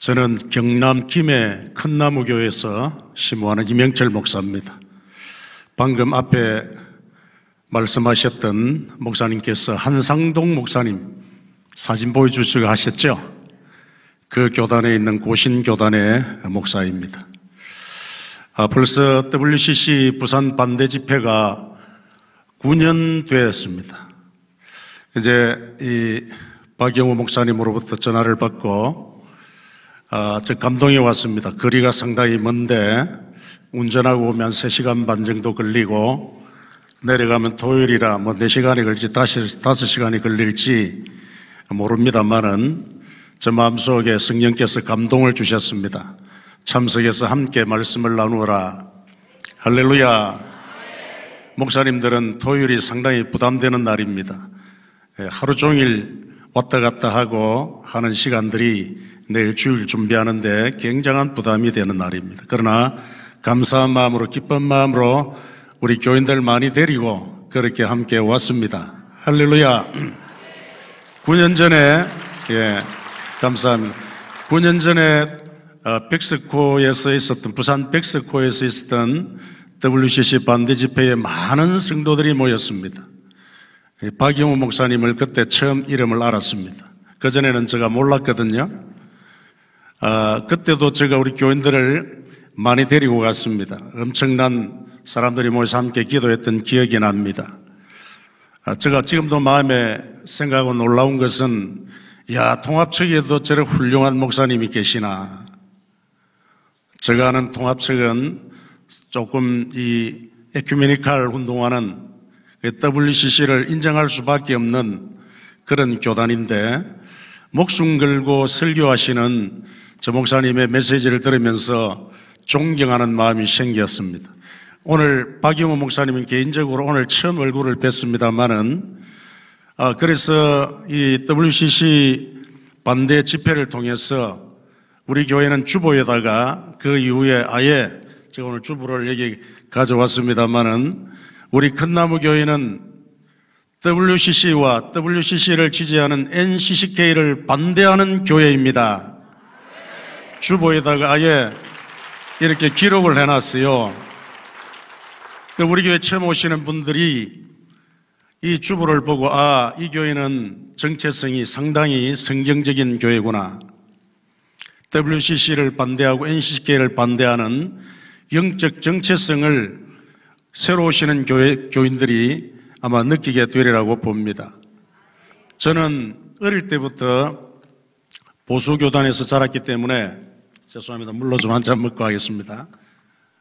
저는 경남 김해 큰나무교에서 심호하는 김영철 목사입니다. 방금 앞에 말씀하셨던 목사님께서 한상동 목사님 사진 보여주시고 하셨죠? 그 교단에 있는 고신교단의 목사입니다. 아, 벌써 WCC 부산 반대 집회가 9년 되었습니다. 이제 이 박영호 목사님으로부터 전화를 받고 아, 저 감동이 왔습니다. 거리가 상당히 먼데 운전하고 오면 3시간 반 정도 걸리고 내려가면 토요일이라 뭐 4시간이 걸릴지 다시 5시간이 걸릴지 모릅니다만은 저 마음속에 성령께서 감동을 주셨습니다. 참석해서 함께 말씀을 나누어라. 할렐루야. 목사님들은 토요일이 상당히 부담되는 날입니다. 예, 하루 종일 왔다 갔다 하고 하는 시간들이 내일 주일 준비하는데 굉장한 부담이 되는 날입니다. 그러나 감사한 마음으로 기쁜 마음으로 우리 교인들 많이 데리고 그렇게 함께 왔습니다. 할렐루야. 9년 전에 예 감사합니다. 9년 전에 어, 백스코에서 있었던 부산 백스코에서 있었던 WCC 반대 집회에 많은 성도들이 모였습니다. 박영우 목사님을 그때 처음 이름을 알았습니다. 그전에는 제가 몰랐거든요. 아, 그때도 제가 우리 교인들을 많이 데리고 갔습니다. 엄청난 사람들이 모여서 함께 기도했던 기억이 납니다. 아, 제가 지금도 마음에 생각하고 놀라운 것은 야, 통합측에도 저런 훌륭한 목사님이 계시나. 제가 아는 통합측은 조금 이 에큐메니칼 운동하는 그 WCC를 인정할 수밖에 없는 그런 교단인데 목숨 걸고 설교하시는 저 목사님의 메시지를 들으면서 존경하는 마음이 생겼습니다. 오늘 박영호 목사님은 개인적으로 오늘 처음 얼굴을 뵀습니다만은 아, 그래서 이 WCC 반대 집회를 통해서 우리 교회는 주보에다가 그 이후에 아예 제가 오늘 주보를 여기 가져왔습니다만은 우리 큰나무 교회는 WCC와 WCC를 지지하는 NCCK를 반대하는 교회입니다. 주보에다가 아예 이렇게 기록을 해놨어요. 그 우리 교회 처음 오시는 분들이 이 주보를 보고 아, 이 교회는 정체성이 상당히 성경적인 교회구나. WCC를 반대하고 NCC를 반대하는 영적 정체성을 새로 오시는 교회, 교인들이 아마 느끼게 되리라고 봅니다. 저는 어릴 때부터 보수교단에서 자랐기 때문에 죄송합니다. 물로 좀 한 잔 먹고 하겠습니다.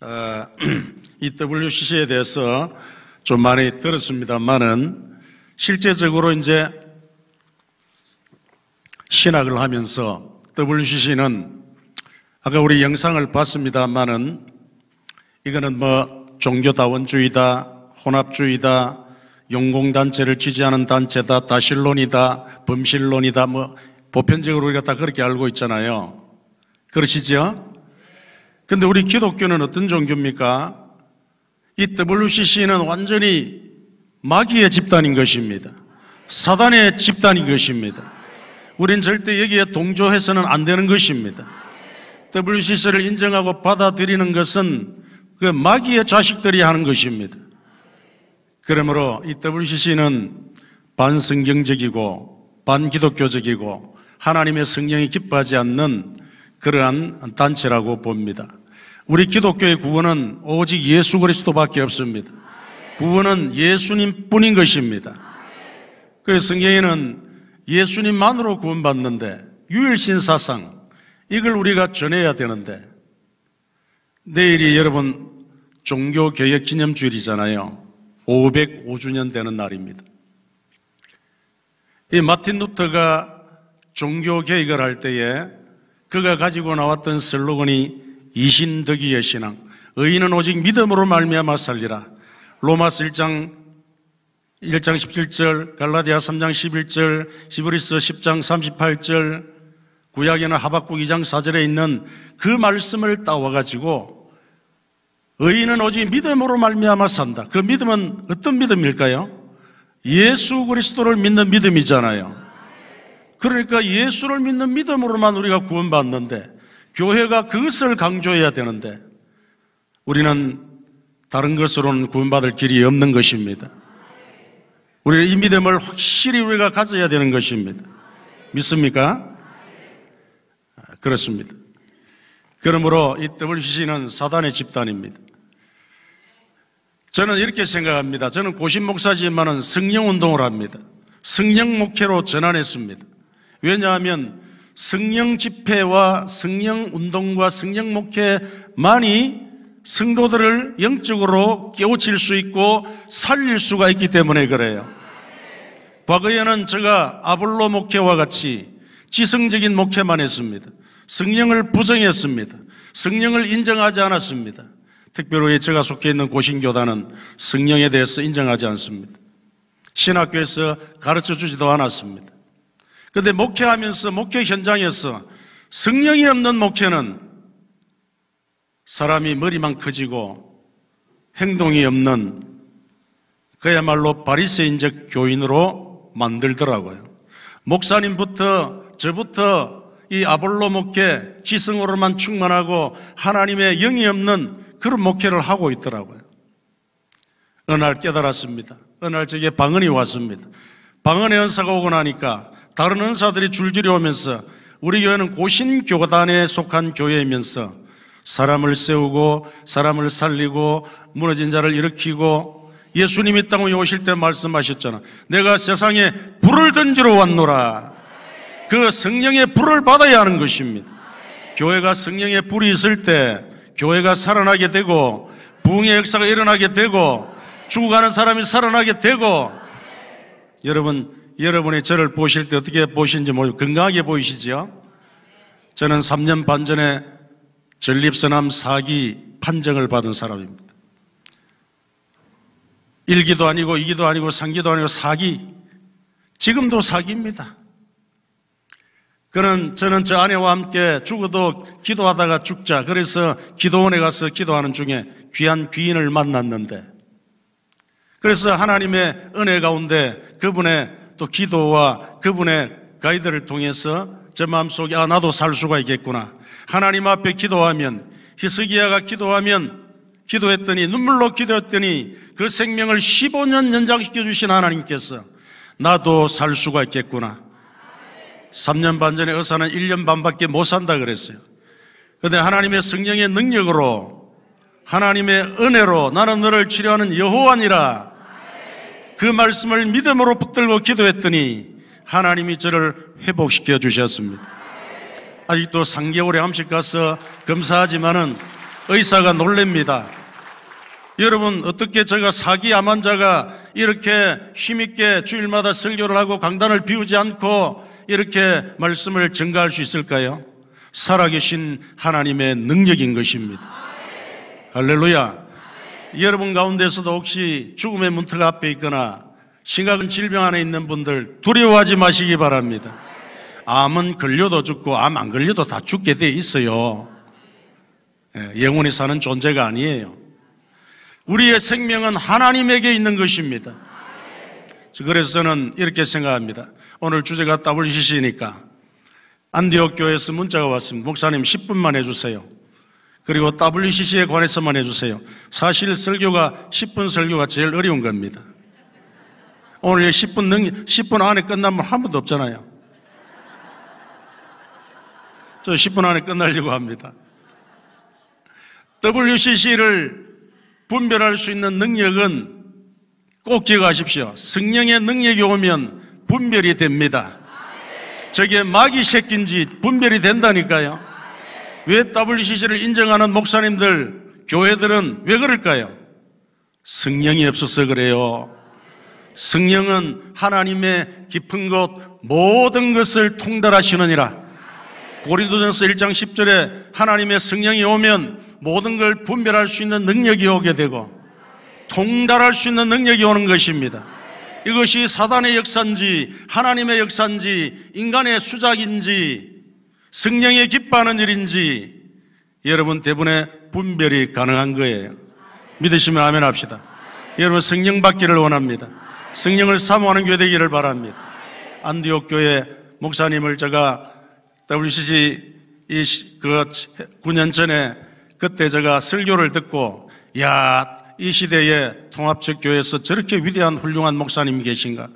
어, 이 e WCC에 대해서 좀 많이 들었습니다만은 실제적으로 이제 신학을 하면서 WCC는 아까 우리 영상을 봤습니다만은 이거는 뭐 종교다원주의다, 혼합주의다, 용공단체를 지지하는 단체다, 다실론이다, 범실론이다, 뭐 보편적으로 우리가 다 그렇게 알고 있잖아요. 그러시죠? 근데 우리 기독교는 어떤 종교입니까? 이 WCC는 완전히 마귀의 집단인 것입니다. 사단의 집단인 것입니다. 우린 절대 여기에 동조해서는 안 되는 것입니다. WCC를 인정하고 받아들이는 것은 그 마귀의 자식들이 하는 것입니다. 그러므로 이 WCC는 반성경적이고 반기독교적이고 하나님의 성령이 기뻐하지 않는 그러한 단체라고 봅니다. 우리 기독교의 구원은 오직 예수 그리스도밖에 없습니다. 구원은 예수님 뿐인 것입니다. 그래서 성경에는 예수님만으로 구원받는데 유일신사상 이걸 우리가 전해야 되는데 내일이 여러분 종교개혁 기념주일이잖아요. 505주년 되는 날입니다. 이 마틴 루터가 종교개혁을 할 때에 그가 가지고 나왔던 슬로건이 이신덕이의 신앙, 의인은 오직 믿음으로 말미암아 살리라. 로마서 1장 1장 17절, 갈라디아 3장 11절, 히브리스 10장 38절, 구약에는 하박국 2장 4절에 있는 그 말씀을 따와 가지고 의인은 오직 믿음으로 말미암아 산다. 그 믿음은 어떤 믿음일까요? 예수 그리스도를 믿는 믿음이잖아요. 그러니까 예수를 믿는 믿음으로만 우리가 구원받는데 교회가 그것을 강조해야 되는데 우리는 다른 것으로는 구원받을 길이 없는 것입니다. 우리가 이 믿음을 확실히 우리가 가져야 되는 것입니다. 믿습니까? 그렇습니다. 그러므로 이 WCC는 사단의 집단입니다. 저는 이렇게 생각합니다. 저는 고신 목사지만은 성령 운동을 합니다. 성령 목회로 전환했습니다. 왜냐하면 성령 집회와 성령 운동과 성령 목회만이 성도들을 영적으로 깨우칠 수 있고 살릴 수가 있기 때문에 그래요. 과거에는 제가 아볼로 목회와 같이 지성적인 목회만 했습니다. 성령을 부정했습니다. 성령을 인정하지 않았습니다. 특별히 제가 속해 있는 고신교단은 성령에 대해서 인정하지 않습니다. 신학교에서 가르쳐 주지도 않았습니다. 그런데 목회하면서 목회 현장에서 성령이 없는 목회는 사람이 머리만 커지고 행동이 없는 그야말로 바리새인적 교인으로 만들더라고요. 목사님부터 저부터 이 아볼로 목회 지성으로만 충만하고 하나님의 영이 없는 그런 목회를 하고 있더라고요. 어느 날 깨달았습니다. 어느 날 저게 방언이 왔습니다. 방언의 은사가 오고 나니까 다른 은사들이 줄줄이 오면서 우리 교회는 고신 교단에 속한 교회이면서 사람을 세우고 사람을 살리고 무너진 자를 일으키고 예수님이 땅에 오실 때 말씀하셨잖아. 내가 세상에 불을 던지러 왔노라. 그 성령의 불을 받아야 하는 것입니다. 교회가 성령의 불이 있을 때 교회가 살아나게 되고 부흥의 역사가 일어나게 되고 죽어가는 사람이 살아나게 되고 여러분 여러분이 저를 보실 때 어떻게 보시는지 모르 건강하게 보이시죠? 저는 3년 반 전에 전립선암 4기 판정을 받은 사람입니다. 1기도 아니고 2기도 아니고 3기도 아니고 4기. 지금도 4기입니다. 그는 저는 저 아내와 함께 죽어도 기도하다가 죽자. 그래서 기도원에 가서 기도하는 중에 귀한 귀인을 만났는데 그래서 하나님의 은혜 가운데 그분의 또 기도와 그분의 가이드를 통해서 제 마음속에 아 나도 살 수가 있겠구나. 하나님 앞에 기도하면 히스기야가 기도하면 기도했더니 눈물로 기도했더니 그 생명을 15년 연장시켜 주신 하나님께서 나도 살 수가 있겠구나. 3년 반 전에 의사는 1년 반밖에 못 산다 그랬어요. 그런데 하나님의 성령의 능력으로 하나님의 은혜로 나는 너를 치료하는 여호와니라 그 말씀을 믿음으로 붙들고 기도했더니 하나님이 저를 회복시켜 주셨습니다. 아직도 3개월에 한 번씩 가서 검사하지만은 의사가 놀랍니다. 여러분 어떻게 제가 사기 암환자가 이렇게 힘있게 주일마다 설교를 하고 강단을 비우지 않고 이렇게 말씀을 증가할 수 있을까요? 살아계신 하나님의 능력인 것입니다. 할렐루야. 여러분 가운데서도 혹시 죽음의 문틀 앞에 있거나 심각한 질병 안에 있는 분들 두려워하지 마시기 바랍니다. 암은 걸려도 죽고 암 안 걸려도 다 죽게 돼 있어요. 예, 영원히 사는 존재가 아니에요. 우리의 생명은 하나님에게 있는 것입니다. 그래서 저는 이렇게 생각합니다. 오늘 주제가 WCC니까 안디옥 교회에서 문자가 왔습니다. 목사님 10분만 해주세요. 그리고 WCC에 관해서만 해주세요. 사실 설교가 10분 설교가 제일 어려운 겁니다. 오늘 10분 능, 10분 안에 끝나면 한 번도 없잖아요. 저 10분 안에 끝나려고 합니다. WCC를 분별할 수 있는 능력은 꼭 기억하십시오. 성령의 능력이 오면 분별이 됩니다. 저게 마귀 새끼인지 분별이 된다니까요. 왜 WCC를 인정하는 목사님들, 교회들은 왜 그럴까요? 성령이 없어서 그래요. 성령은 하나님의 깊은 곳 모든 것을 통달하시느니라. 고린도전서 1장 10절에 하나님의 성령이 오면 모든 걸 분별할 수 있는 능력이 오게 되고 통달할 수 있는 능력이 오는 것입니다. 이것이 사단의 역사인지 하나님의 역사인지 인간의 수작인지 성령이 기뻐하는 일인지 여러분 대부분의 분별이 가능한 거예요. 믿으시면 아멘 합시다. 여러분 성령 받기를 원합니다. 성령을 사모하는 교회 되기를 바랍니다. 안디옥 교회 목사님을 제가 WCC 그 9년 전에 그때 제가 설교를 듣고 야, 이 시대에 통합적 교회에서 저렇게 위대한 훌륭한 목사님이 계신가.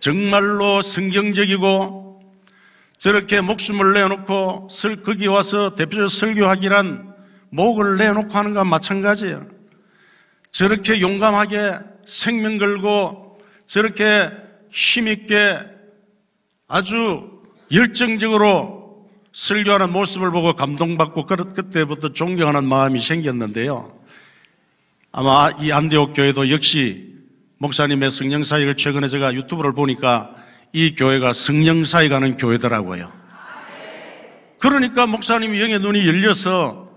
정말로 성경적이고 저렇게 목숨을 내놓고 슬크기 와서 대표적으로 설교하기란 목을 내놓고 하는 건 마찬가지예요. 저렇게 용감하게 생명 걸고 저렇게 힘있게 아주 열정적으로 설교하는 모습을 보고 감동받고 그때부터 존경하는 마음이 생겼는데요. 아마 이 안디옥 교회도 역시 목사님의 성령 사역을 최근에 제가 유튜브를 보니까 이 교회가 성령사이 가는 교회더라고요. 그러니까 목사님 영의 눈이 열려서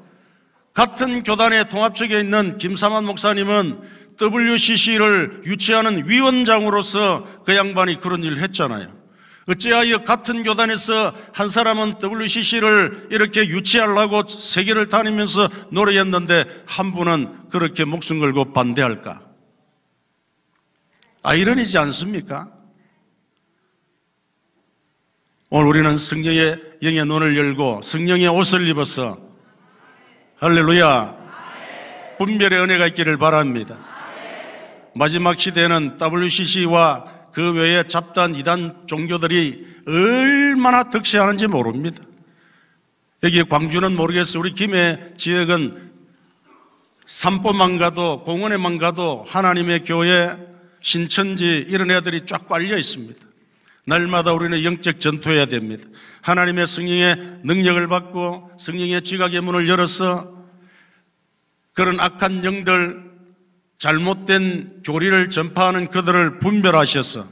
같은 교단의 동합측에 있는 김삼환 목사님은 WCC를 유치하는 위원장으로서 그 양반이 그런 일을 했잖아요. 어찌하여 같은 교단에서 한 사람은 WCC를 이렇게 유치하려고 세계를 다니면서 노래했는데 한 분은 그렇게 목숨 걸고 반대할까? 아이러니지 않습니까? 오늘 우리는 성령의 영의 눈을 열고 성령의 옷을 입어서 할렐루야 분별의 은혜가 있기를 바랍니다. 마지막 시대에는 WCC와 그 외에 잡단 이단 종교들이 얼마나 득세하는지 모릅니다. 여기 광주는 모르겠어요. 우리 김해 지역은 산보만 가도 공원에만 가도 하나님의 교회 신천지 이런 애들이 쫙 깔려 있습니다. 날마다 우리는 영적 전투해야 됩니다. 하나님의 성령의 능력을 받고 성령의 지각의 문을 열어서 그런 악한 영들 잘못된 교리를 전파하는 그들을 분별하셔서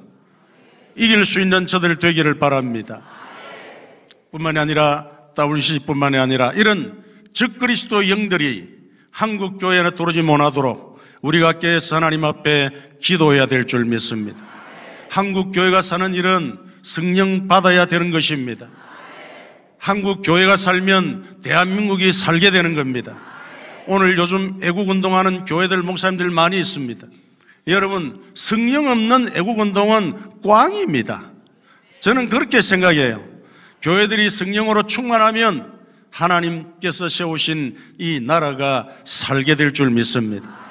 이길 수 있는 저들 되기를 바랍니다. 뿐만이 아니라 다울시뿐만이 아니라 이런 적그리스도 영들이 한국 교회에 들어오지 못하도록 우리가 깨서 하나님 앞에 기도해야 될 줄 믿습니다. 한국 교회가 사는 일은 승령 받아야 되는 것입니다. 한국 교회가 살면 대한민국이 살게 되는 겁니다. 오늘 요즘 애국 운동하는 교회들 목사님들 많이 있습니다. 여러분 성령 없는 애국 운동은 꽝입니다. 저는 그렇게 생각해요. 교회들이 성령으로 충만하면 하나님께서 세우신 이 나라가 살게 될 줄 믿습니다.